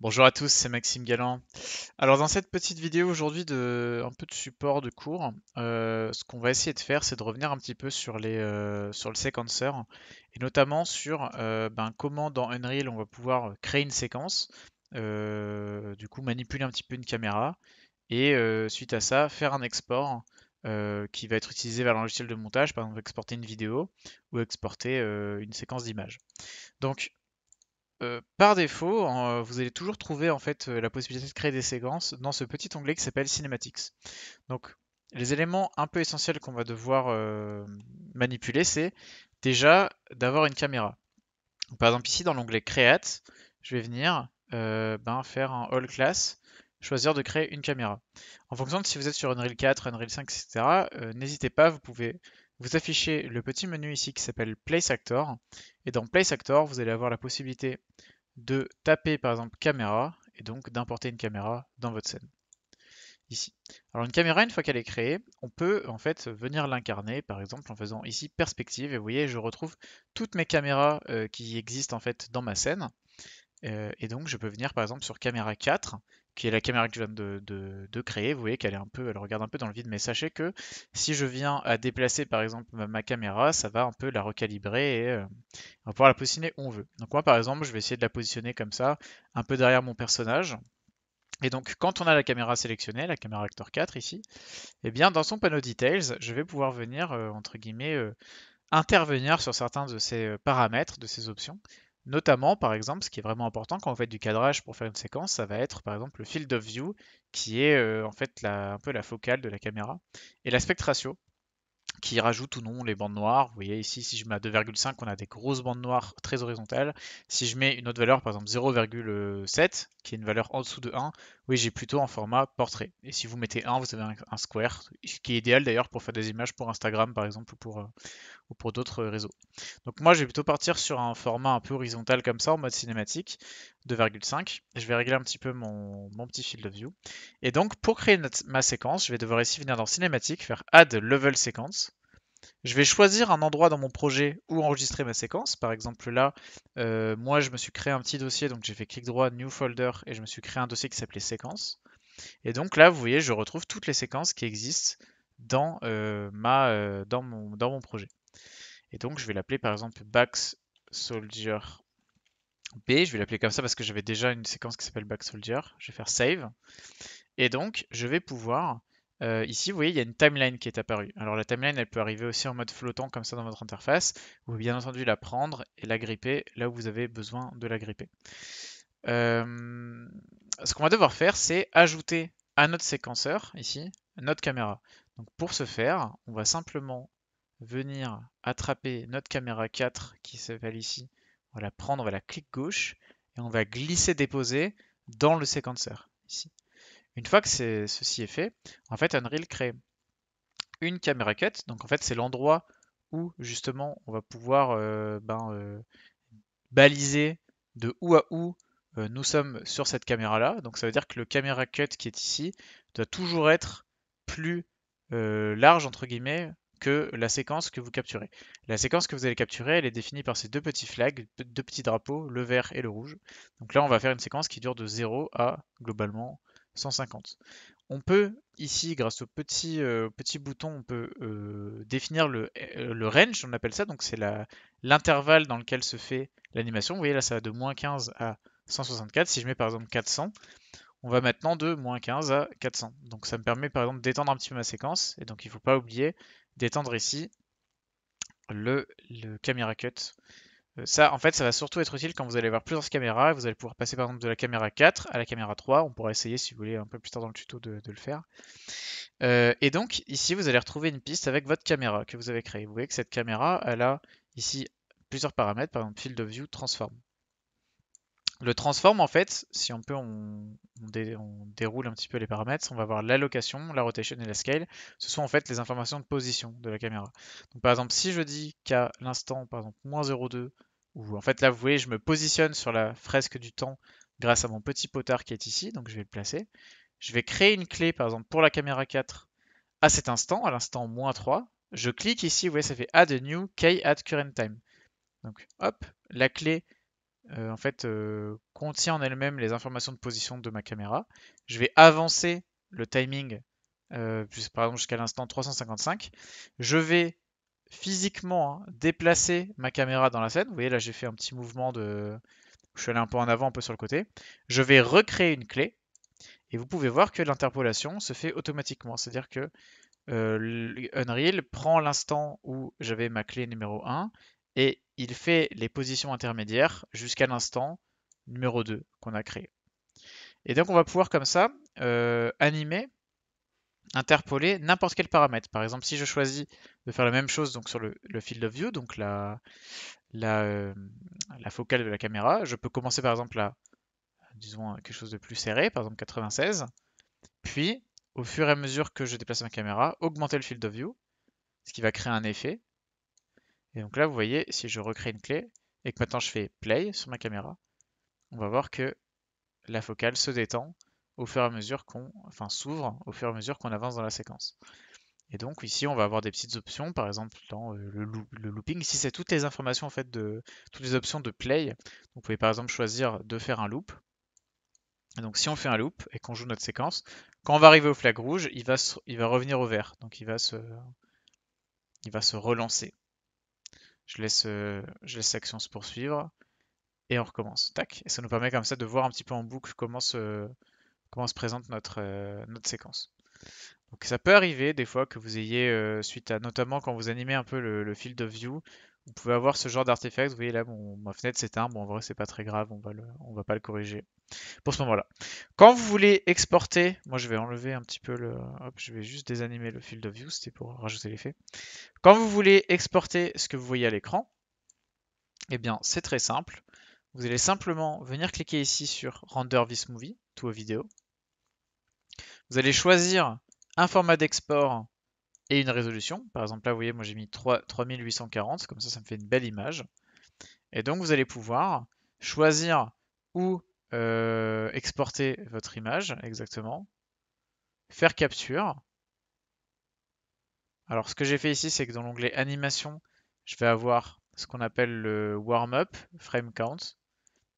Bonjour à tous, c'est Maxime Galland. Alors dans cette petite vidéo aujourd'hui de un peu de support de cours, euh, ce qu'on va essayer de faire c'est de revenir un petit peu sur, les, euh, sur le séquenceur et notamment sur euh, ben, comment dans Unreal on va pouvoir créer une séquence, du coup manipuler un petit peu une caméra et suite à ça faire un export qui va être utilisé vers logiciel de montage, par exemple exporter une vidéo ou exporter une séquence d'image. Donc euh, par défaut, euh, vous allez toujours trouver en fait euh, la possibilité de créer des séquences dans ce petit onglet qui s'appelle Cinematics. Donc, les éléments un peu essentiels qu'on va devoir manipuler, c'est déjà d'avoir une caméra. par exemple, ici dans l'onglet Create, je vais venir ben, faire un All Class, choisir de créer une caméra. En fonction de si vous êtes sur Unreal 4, Unreal 5, etc., n'hésitez pas, vous pouvez vous affichez le petit menu ici qui s'appelle Place Actor. Et dans Place Actor, vous allez avoir la possibilité de taper par exemple caméra et donc d'importer une caméra dans votre scène. Ici. Alors une caméra, une fois qu'elle est créée, on peut en fait venir l'incarner, par exemple en faisant ici perspective, et vous voyez, je retrouve toutes mes caméras euh, qui existent en fait dans ma scène. Euh, et donc je peux venir par exemple sur caméra 4 qui est la caméra que je viens de, créer, vous voyez qu'elle est un peu, elle regarde un peu dans le vide, mais sachez que si je viens à déplacer par exemple ma, caméra, ça va un peu la recalibrer et euh, on va pouvoir la positionner où on veut. Donc moi par exemple, je vais essayer de la positionner comme ça, un peu derrière mon personnage. Et donc quand on a la caméra sélectionnée, la caméra acteur 4 ici, eh bien dans son panneau details, je vais pouvoir venir euh, entre guillemets euh, intervenir sur certains de ces paramètres, de ces options. Notamment, par exemple, ce qui est vraiment important quand vous faites du cadrage pour faire une séquence, ça va être par exemple le field of view, qui est euh, en fait un peu la focale de la caméra, et l'aspect ratio, qui rajoute ou non les bandes noires. Vous voyez ici, si je mets à 2,5, on a des grosses bandes noires très horizontales. Si je mets une autre valeur, par exemple 0,7, qui est une valeur en dessous de 1, oui, j'ai plutôt en format portrait. Et si vous mettez un, vous avez un, square, ce qui est idéal d'ailleurs pour faire des images pour Instagram par exemple ou pour, euh, pour d'autres euh, réseaux. Donc moi, je vais plutôt partir sur un format un peu horizontal comme ça, en mode cinématique, 2,5. Je vais régler un petit peu mon, mon, petit field of view. Et donc, pour créer ma séquence, je vais devoir ici venir dans cinématique, faire Add Level Sequence. Je vais choisir un endroit dans mon projet où enregistrer ma séquence. Par exemple là, euh, moi je me suis créé un petit dossier, donc j'ai fait clic droit, New Folder, et je me suis créé un dossier qui s'appelait Séquence. Et donc là, vous voyez, je retrouve toutes les séquences qui existent dans, euh, euh, mon, projet. Et donc je vais l'appeler par exemple Back Soldier B. Je vais l'appeler comme ça parce que j'avais déjà une séquence qui s'appelle Back Soldier. Je vais faire Save. Et donc, je vais pouvoir euh, ici, vous voyez, il y a une timeline qui est apparue. Alors la timeline, elle peut arriver aussi en mode flottant comme ça dans votre interface. Vous pouvez bien entendu la prendre et la gripper là où vous avez besoin de la gripper. Euh, ce qu'on va devoir faire, c'est ajouter à notre séquenceur, ici, notre caméra. Donc pour ce faire, on va simplement venir attraper notre caméra 4 qui s'appelle ici. On va la prendre, on va la cliquer gauche et on va glisser déposer dans le séquenceur, ici. Une fois que ceci est fait, en fait, Unreal crée une caméra cut. Donc en fait, c'est l'endroit où justement on va pouvoir euh, ben, euh, baliser de où à où euh, nous sommes sur cette caméra là. Donc ça veut dire que le caméra cut qui est ici doit toujours être plus large entre guillemets que la séquence que vous capturez. La séquence que vous allez capturer, elle est définie par ces deux petits flags, deux petits drapeaux, le vert et le rouge. Donc là, on va faire une séquence qui dure de 0 à globalement 150. On peut ici, grâce au petit, euh, bouton, on peut euh, définir euh, le, range, on appelle ça, donc c'est l'intervalle dans lequel se fait l'animation. Vous voyez là, ça va de moins 15 à 164. Si je mets par exemple 400, on va maintenant de moins 15 à 400. Donc ça me permet par exemple d'étendre un petit peu ma séquence, et donc il ne faut pas oublier d'étendre ici le, le camera cut ça, en fait, ça va surtout être utile quand vous allez avoir plusieurs caméras. et Vous allez pouvoir passer par exemple de la caméra 4 à la caméra 3. On pourra essayer, si vous voulez, un peu plus tard dans le tuto de, le faire. Euh, et donc, ici, vous allez retrouver une piste avec votre caméra que vous avez créée. Vous voyez que cette caméra, elle a ici plusieurs paramètres, par exemple Field of View, Transform. Le transform, en fait, si on peut, on, déroule un petit peu les paramètres. On va voir l'allocation, la rotation et la scale. Ce sont en fait les informations de position de la caméra. Donc, par exemple, si je dis qu'à l'instant, par exemple, moins 0,2, en fait là vous voyez je me positionne sur la fresque du temps grâce à mon petit potard qui est ici, donc je vais le placer. Je vais créer une clé par exemple pour la caméra 4 à cet instant, à l'instant moins 3. Je clique ici, vous voyez ça fait add a new key at current time. Donc hop, la clé euh, en fait euh, contient en elle-même les informations de position de ma caméra. Je vais avancer le timing euh, par exemple jusqu'à l'instant 355. Je vais physiquement hein, déplacer ma caméra dans la scène. Vous voyez, là, j'ai fait un petit mouvement de... Je suis allé un peu en avant, un peu sur le côté. Je vais recréer une clé. Et vous pouvez voir que l'interpolation se fait automatiquement. C'est-à-dire que euh, Unreal prend l'instant où j'avais ma clé numéro 1 et il fait les positions intermédiaires jusqu'à l'instant numéro 2 qu'on a créé. Et donc on va pouvoir comme ça euh, animer interpoler n'importe quel paramètre. Par exemple, si je choisis de faire la même chose donc sur le, field of view, donc la, euh, la, focale de la caméra, je peux commencer par exemple à, disons, quelque chose de plus serré, par exemple 96, puis au fur et à mesure que je déplace ma caméra, augmenter le field of view, ce qui va créer un effet. Et donc là, vous voyez, si je recrée une clé et que maintenant je fais play sur ma caméra, on va voir que la focale se détend au fur et à mesure qu'on, s'ouvre au fur et à mesure qu'on avance dans la séquence. Et donc ici, on va avoir des petites options, par exemple dans euh, le, looping. Ici, c'est toutes les informations en fait de toutes les options de play. vous pouvez par exemple choisir de faire un loop. Et donc si on fait un loop et qu'on joue notre séquence, quand on va arriver au flag rouge, il va, il va revenir au vert. Donc il va se, il va se relancer. Je laisse, je laisse l'action se poursuivre et on recommence. Tac. Et ça nous permet comme ça de voir un petit peu en boucle comment se, comment se présente notre, euh, notre séquence. Donc ça peut arriver des fois que vous ayez, euh, suite à notamment quand vous animez un peu le, field of view, vous pouvez avoir ce genre d'artefact. Vous voyez là, mon, ma fenêtre s'éteint. Bon, en vrai, c'est pas très grave, on va, on va pas le corriger pour ce moment-là. Quand vous voulez exporter, moi je vais enlever un petit peu le. Hop, je vais juste désanimer le field of view, c'était pour rajouter l'effet. Quand vous voulez exporter ce que vous voyez à l'écran, eh bien, c'est très simple. Vous allez simplement venir cliquer ici sur Render this movie tout vidéos Vous allez choisir un format d'export et une résolution. Par exemple, là, vous voyez, moi j'ai mis 3, 3840, comme ça, ça me fait une belle image. Et donc, vous allez pouvoir choisir où euh, exporter votre image exactement, faire capture. Alors, ce que j'ai fait ici, c'est que dans l'onglet animation, je vais avoir ce qu'on appelle le warm-up frame count.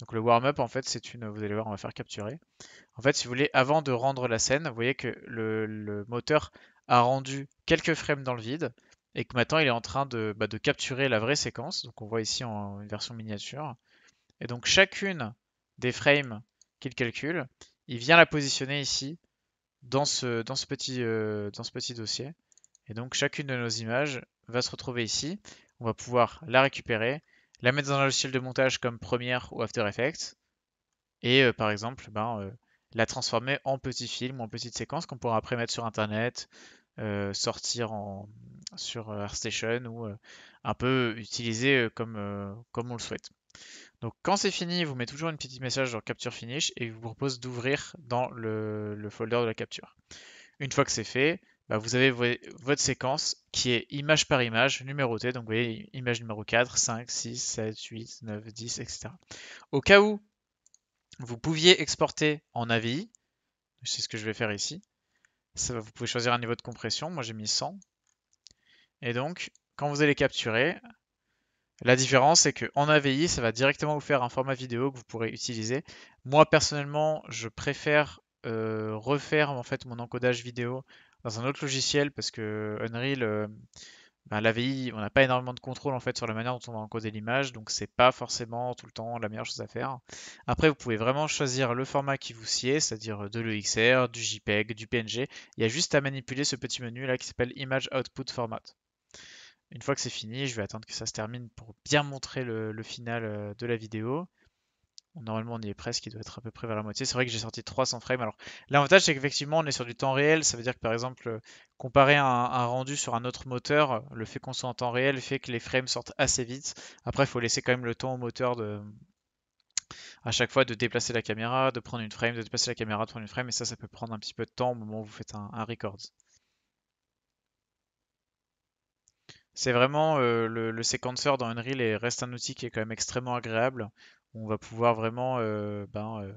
Donc le warm-up, en fait, c'est une... Vous allez voir, on va faire capturer. En fait, si vous voulez, avant de rendre la scène, vous voyez que le, moteur a rendu quelques frames dans le vide et que maintenant, il est en train bah, de, capturer la vraie séquence. Donc on voit ici en une version miniature. Et donc chacune des frames qu'il calcule, il vient la positionner ici dans ce, petit, euh, dans ce petit dossier. Et donc chacune de nos images va se retrouver ici. On va pouvoir la récupérer la mettre dans un logiciel de montage comme Premiere ou After Effects, et euh, par exemple ben, euh, la transformer en petit film ou en petite séquence qu'on pourra après mettre sur Internet, euh, sortir en, sur ArtStation ou un peu utiliser comme, on le souhaite. Donc quand c'est fini, vous met toujours une petite message dans Capture Finish et il vous propose d'ouvrir dans le, le folder de la capture. Une fois que c'est fait, bah, vous avez votre séquence qui est image par image numérotée. Donc vous voyez, image numéro 4, 5, 6, 7, 8, 9, 10, etc. Au cas où vous pouviez exporter en AVI, c'est ce que je vais faire ici, vous pouvez choisir un niveau de compression. Moi j'ai mis 100. Et donc, quand vous allez capturer, la différence c'est qu'en AVI, ça va directement vous faire un format vidéo que vous pourrez utiliser. Moi personnellement, je préfère euh, refaire en fait mon encodage vidéo dans un autre logiciel parce que Unreal, euh, ben, la l'AVI, on n'a pas énormément de contrôle en fait sur la manière dont on va encoder l'image, donc c'est pas forcément tout le temps la meilleure chose à faire. Après, vous pouvez vraiment choisir le format qui vous sied, c'est-à-dire de l'EXR, du JPEG, du PNG. Il y a juste à manipuler ce petit menu là qui s'appelle Image Output Format. Une fois que c'est fini, je vais attendre que ça se termine pour bien montrer le final euh, de la vidéo. Normalement, on y est presque, il doit être à peu près vers la moitié. C'est vrai que j'ai sorti 300 frames. Alors, l'avantage, c'est qu'effectivement, on est sur du temps réel. Ça veut dire que, par exemple, comparer un, rendu sur un autre moteur, le fait qu'on soit en temps réel fait que les frames sortent assez vite. Après, il faut laisser quand même le temps au moteur de, à chaque fois de déplacer la caméra, de prendre une frame, de déplacer la caméra, de prendre une frame, et ça, ça peut prendre un petit peu de temps au moment où vous faites un, record. C'est vraiment euh, le, le séquenceur dans Unreal et reste un outil qui est quand même extrêmement agréable on va pouvoir vraiment euh, ben, euh,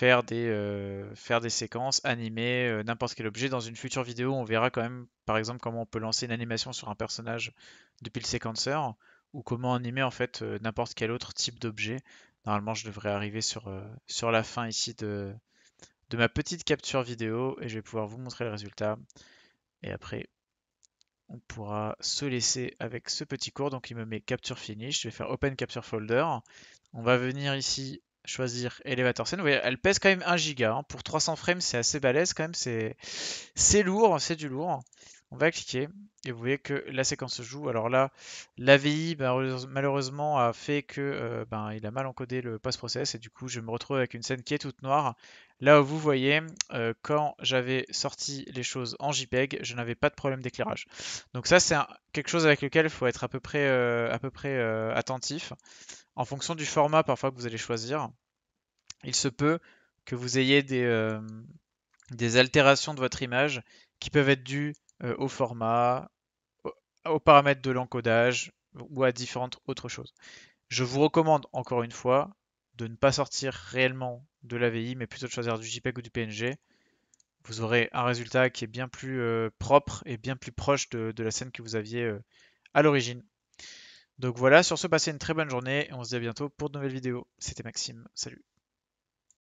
euh, faire, des, séquences, animer n'importe quel objet. Dans une future vidéo, on verra quand même, par exemple, comment on peut lancer une animation sur un personnage depuis le séquenceur ou comment animer en fait n'importe quel autre type d'objet. Normalement, je devrais arriver sur, la fin ici de, de ma petite capture vidéo et je vais pouvoir vous montrer le résultat. Et après, on pourra se laisser avec ce petit cours. Donc il me met capture finish. Je vais faire open capture folder. On va venir ici choisir Elevator Scene. Vous voyez, elle pèse quand même 1 giga. Hein. Pour 300 frames, c'est assez balèze quand même. C'est lourd, c'est du lourd. On va cliquer et vous voyez que la séquence se joue. Alors là, l'AVI ben, malheureusement a fait que euh, ben, il a mal encodé le post-process et du coup je me retrouve avec une scène qui est toute noire. Là où vous voyez, euh, quand j'avais sorti les choses en JPEG, je n'avais pas de problème d'éclairage. Donc ça c'est quelque chose avec lequel il faut être à peu près, euh, à peu près attentif. En fonction du format parfois que vous allez choisir, il se peut que vous ayez des, des altérations de votre image qui peuvent être dues euh, au format, aux paramètres de l'encodage ou à différentes autres choses. Je vous recommande encore une fois de ne pas sortir réellement de l'AVI, mais plutôt de choisir du JPEG ou du PNG. Vous aurez un résultat qui est bien plus euh, propre et bien plus proche de, la scène que vous aviez euh, à l'origine. Donc voilà, sur ce, passez une très bonne journée et on se dit à bientôt pour de nouvelles vidéos. C'était Maxime, salut